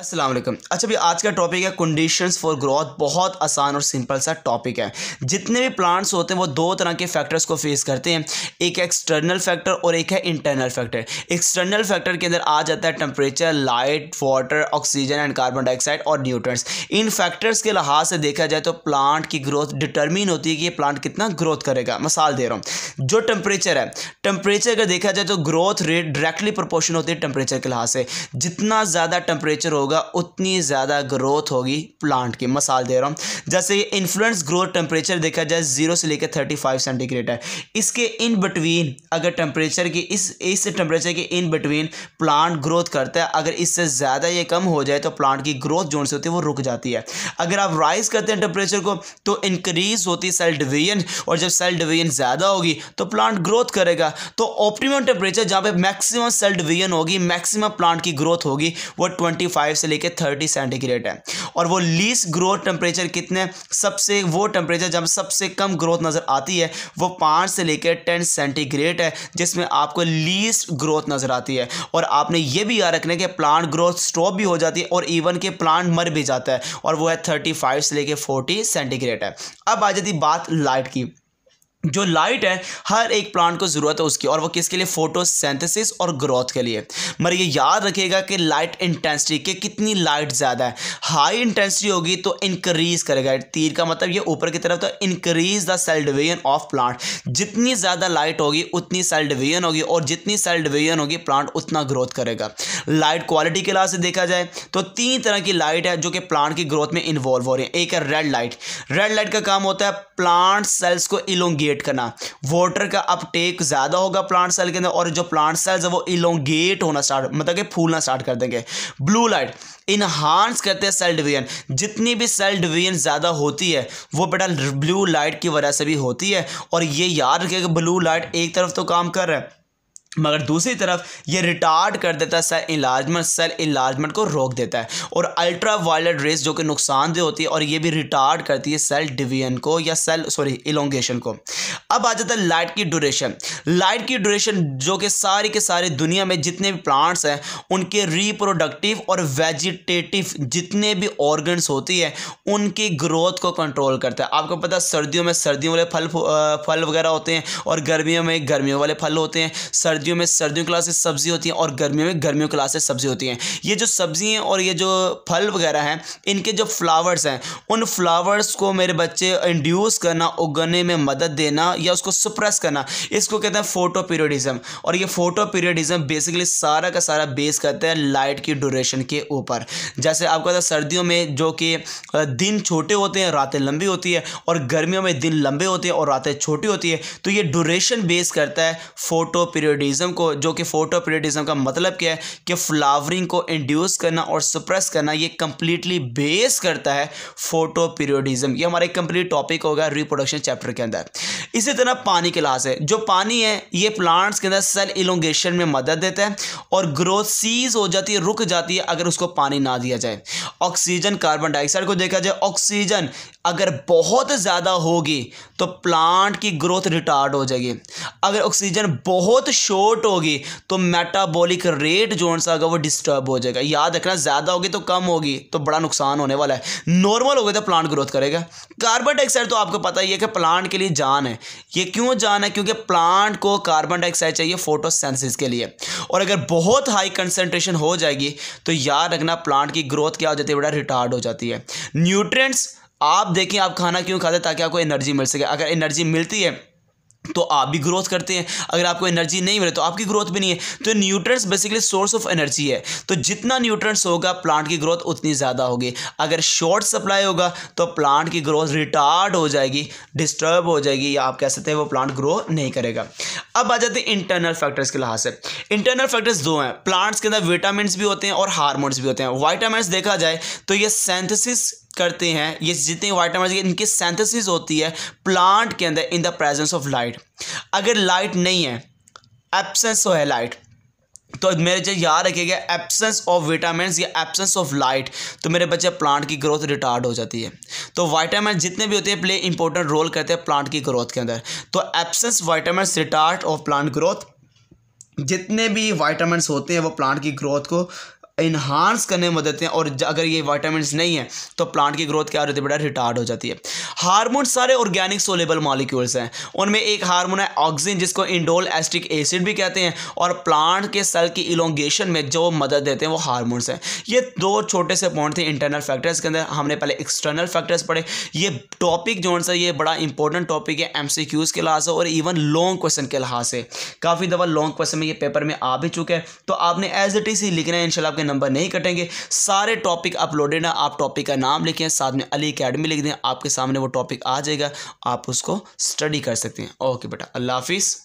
असलम अच्छा भी आज का टॉपिक है कंडीशंस फॉर ग्रोथ बहुत आसान और सिंपल सा टॉपिक है जितने भी प्लांट्स होते हैं वो दो तरह के फैक्टर्स को फेस करते हैं एक एक्सटर्नल फैक्टर और एक है इंटरनल फैक्टर एक्सटर्नल फैक्टर के अंदर आ जाता है temperature light water oxygen and carbon dioxide और न्यूट्रंस इन फैक्टर्स के लिहाज से देखा जाए तो प्लांट की ग्रोथ डिटर्मिन होती है कि ये प्लांट कितना ग्रोथ करेगा मिसाल दे रहा हूँ जो टेम्परेचर है टेम्परेचर अगर देखा जाए तो ग्रोथ रेट डायरेक्टली प्रपोर्शन होती है टेम्परेचर के लिहाज से जितना ज़्यादा टेम्परेचर होगा होगा उतनी ज़्यादा ग्रोथ होगी प्लांट की मसाल दे रहा हूँ जैसे ये इन्फ्लुएंस ग्रोथ टेम्परेचर देखा जाए जीरो से लेकर थर्टी फाइव सेंटीग्रेड है इसके इन बिटवीन अगर टेम्परेचर की इस इस टेम्परेचर के इन बिटवीन प्लांट ग्रोथ करता है अगर इससे ज़्यादा ये कम हो जाए तो प्लांट की ग्रोथ जोन से होती है वो रुक जाती है अगर आप राइज करते हैं टेम्परेचर को तो इंक्रीज होती सेल डिवीजन और जब सेल डिवीजन ज़्यादा होगी तो प्लांट ग्रोथ करेगा तो ऑप्टिमम टेम्परेचर जहाँ पे मैक्सिमम सेल डिवीजन होगी मैक्सिमम प्लांट की ग्रोथ होगी वो 25 फाइव से लेकर थर्टी सेंटीग्रेड है और वो लीस ग्रोथ टेम्परेचर कितने सबसे वो टेम्परेचर जब सबसे कम ग्रोथ नज़र आती है वो पाँच से लेकर टेन सेंटीग्रेड है जिसमें आपको लीस ग्रोथ नज़र आती है और आपने ये भी याद रखना है कि प्लांट ग्रोथ स्टॉप भी हो जाती है और इवन के प्लांट मर भी जाता है और वो है थर्टी फाइव से लेकर फोर्टी सेंटीग्रेड है अब आ जाती बात लाइट की जो लाइट है हर एक प्लांट को ज़रूरत है उसकी और वो किसके लिए फोटोसिंथेसिस और ग्रोथ के लिए मगर ये याद रखिएगा कि लाइट इंटेंसिटी के कितनी लाइट ज़्यादा है हाई इंटेंसिटी होगी तो इंक्रीज़ करेगा तीर का मतलब ये ऊपर की तरफ तो increase the cell division of plant जितनी ज़्यादा लाइट होगी उतनी सेल डिवीजन होगी और जितनी सेल डिवीजन होगी प्लांट उतना ग्रोथ करेगा लाइट क्वालिटी के लिहाज से देखा जाए तो तीन तरह की लाइट है जो कि प्लांट की ग्रोथ में इन्वॉल्व हो रही है एक है रेड लाइट रेड लाइट का काम होता है प्लांट सेल्स को इलोंगेट अपडेट करना वाटर का अपटेक ज़्यादा होगा प्लांट सेल के अंदर और जो प्लांट सेल्स है वो इलोंगेट होना स्टार्ट मतलब कि फूलना स्टार्ट कर देंगे ब्लू लाइट इन्हांस करते हैं सेल डिवीजन जितनी भी सेल डिवीजन ज़्यादा होती है वो बेटा ब्लू लाइट की वजह से भी होती है और ये याद रखिएगा ब्लू लाइट एक तरफ तो काम कर रहा है मगर दूसरी तरफ ये रिटार्ड कर देता है सेल इलाजमेंट सेल इलाजमेंट को रोक देता है और अल्ट्रा वायलेट रेस जो कि नुकसानदेह होती है और ये भी रिटार्ड करती है सेल डिवीजन को या सेल सॉरी इलोंगेशन को अब आ जाता है लाइट की ड्यूरेशन लाइट की ड्यूरेशन जो कि सारी के सारे दुनिया में जितने भी प्लांट्स हैं उनके रिप्रोडक्टिव और वेजिटेटिव जितने भी ऑर्गन्स होती है उनकी ग्रोथ को कंट्रोल करता है आपको पता सर्दियों में सर्दियों वाले फल फल वगैरह होते हैं और गर्मियों में गर्मियों वाले फल होते हैं सर्दी सर्दियों में सर्दियों की क्लासेस सब्ज़ी होती हैं और गर्मियों में गर्मियों की क्लासेस सब्ज़ी होती हैं ये जो सब्ज़ी हैं और ये जो फल वगैरह हैं इनके जो फ्लावर्स हैं उन फ्लावर्स को मेरे बच्चे इंड्यूस करना उगने में मदद देना या उसको सुप्रेस करना इसको कहते हैं फोटो पीरियडिज़म और ये फोटो पीरियडिज़म बेसिकली सारा का सारा बेस करते हैं लाइट की ड्यूरेशन के ऊपर जैसे आपको पता सर्दियों में जो कि दिन छोटे होते हैं रातें लंबी होती है और गर्मियों में दिन लंबे होते हैं और रातें छोटी होती है तो ये ड्यूरेशन बेस करता है फोटो पीरियडिज़म पीरियडिज्म को जो कि फोटो पीरियडिज्म का मतलब क्या है कि फ्लावरिंग को इंड्यूस करना और सप्रेस करना ये कंप्लीटली बेस करता है फोटो पीरियडिज्म ये हमारा एक कंप्लीट टॉपिक होगा रिप्रोडक्शन चैप्टर के अंदर इसी तरह पानी के लाश है जो पानी है ये प्लांट्स के अंदर सेल इलोंगेशन में मदद देता है और ग्रोथ सीज हो जाती है रुक जाती है अगर उसको पानी ना दिया जाए ऑक्सीजन कार्बन डाइऑक्साइड को देखा जाए ऑक्सीजन अगर बहुत ज़्यादा होगी तो प्लांट की ग्रोथ रिटार्ड हो जाएगी अगर ऑक्सीजन बहुत शॉर्ट होगी तो मेटाबॉलिक रेट जो सा होगा वो डिस्टर्ब हो जाएगा याद रखना ज़्यादा होगी तो कम होगी तो बड़ा नुकसान होने वाला है नॉर्मल हो गया तो प्लांट ग्रोथ करेगा कार्बन डाइऑक्साइड तो आपको पता ही है कि प्लांट के लिए जान है है ये क्यों जान है क्योंकि प्लांट को कार्बन डाइऑक्साइड चाहिए फोटोसेंसिस के लिए और अगर बहुत हाई कंसनट्रेशन हो जाएगी तो याद रखना प्लांट की ग्रोथ क्या हो जाती है बड़ा रिटार्ड हो जाती है न्यूट्रेंट्स आप देखें आप खाना क्यों खाते ताकि आपको एनर्जी मिल सके अगर एनर्जी मिलती है तो आप भी ग्रोथ करते हैं अगर आपको एनर्जी नहीं मिले तो आपकी ग्रोथ भी नहीं है तो nutrients basically source of energy है तो जितना न्यूट्रंस होगा प्लांट की ग्रोथ उतनी ज़्यादा होगी अगर शॉर्ट सप्लाई होगा तो प्लांट की ग्रोथ रिटार्ड हो जाएगी डिस्टर्ब हो जाएगी या आप कह सकते हैं वो प्लांट ग्रो नहीं करेगा अब आ जाते हैं इंटरनल फैक्टर्स के लिहाज से इंटरनल फैक्टर्स दो हैं प्लांट्स के अंदर विटामिन भी होते हैं और हारमोन्स भी होते हैं वाइटामिन देखा जाए तो ये सेंथिस करते हैं ये जितने वाइट मैटर्स इनकी सेंथेसिस होती है प्लांट के अंदर in the presence of light अगर लाइट नहीं है एब्सेंस हो तो है लाइट तो मेरे जो याद रखेगा एब्सेंस ऑफ विटामिन या एब्सेंस ऑफ लाइट तो मेरे बच्चे प्लांट की ग्रोथ रिटार्ड हो जाती है तो वाइटामिन जितने भी होते हैं प्ले इंपॉर्टेंट रोल करते हैं प्लांट की ग्रोथ के अंदर तो absence vitamin retard of plant growth जितने भी वाइटामिन होते हैं वो प्लांट की ग्रोथ को इन्हांस करने में मदद देते हैं और अगर ये वाइटामिन नहीं है तो प्लांट की ग्रोथ क्या हो जाती है बेटा रिटार्ड हो जाती है हार्मोन सारे ऑर्गेनिक सोलेबल मॉलिक्यूल्स हैं उनमें एक हार्मोन है ऑक्सीजन जिसको इंडोल एस्टिक एसिड भी कहते हैं और प्लांट के सेल की इलोंगेशन में जो मदद देते हैं वो हारमोन्स हैं ये दो छोटे से पॉइंट थे इंटरनल फैक्टर्स के अंदर हमने पहले एक्सटर्नल फैक्टर्स पढ़े ये टॉपिक जो है ये बड़ा इंपॉर्टेंट टॉपिक है एम के लिहाज से और इवन लॉन्ग क्वेश्चन के लिहाज से काफ़ी दफ़ा लॉन्ग क्वेश्चन में ये पेपर में आ भी चुके हैं तो आपने एज इट इज ही लिखना है इनशाला आपके नंबर नहीं कटेंगे सारे टॉपिक अपलोडेड हैं आप टॉपिक का नाम लिखें साथ में अली अकेडमी लिख दें आपके सामने वो टॉपिक आ जाएगा आप उसको स्टडी कर सकते हैं ओके बेटा अल्लाह हाफिज़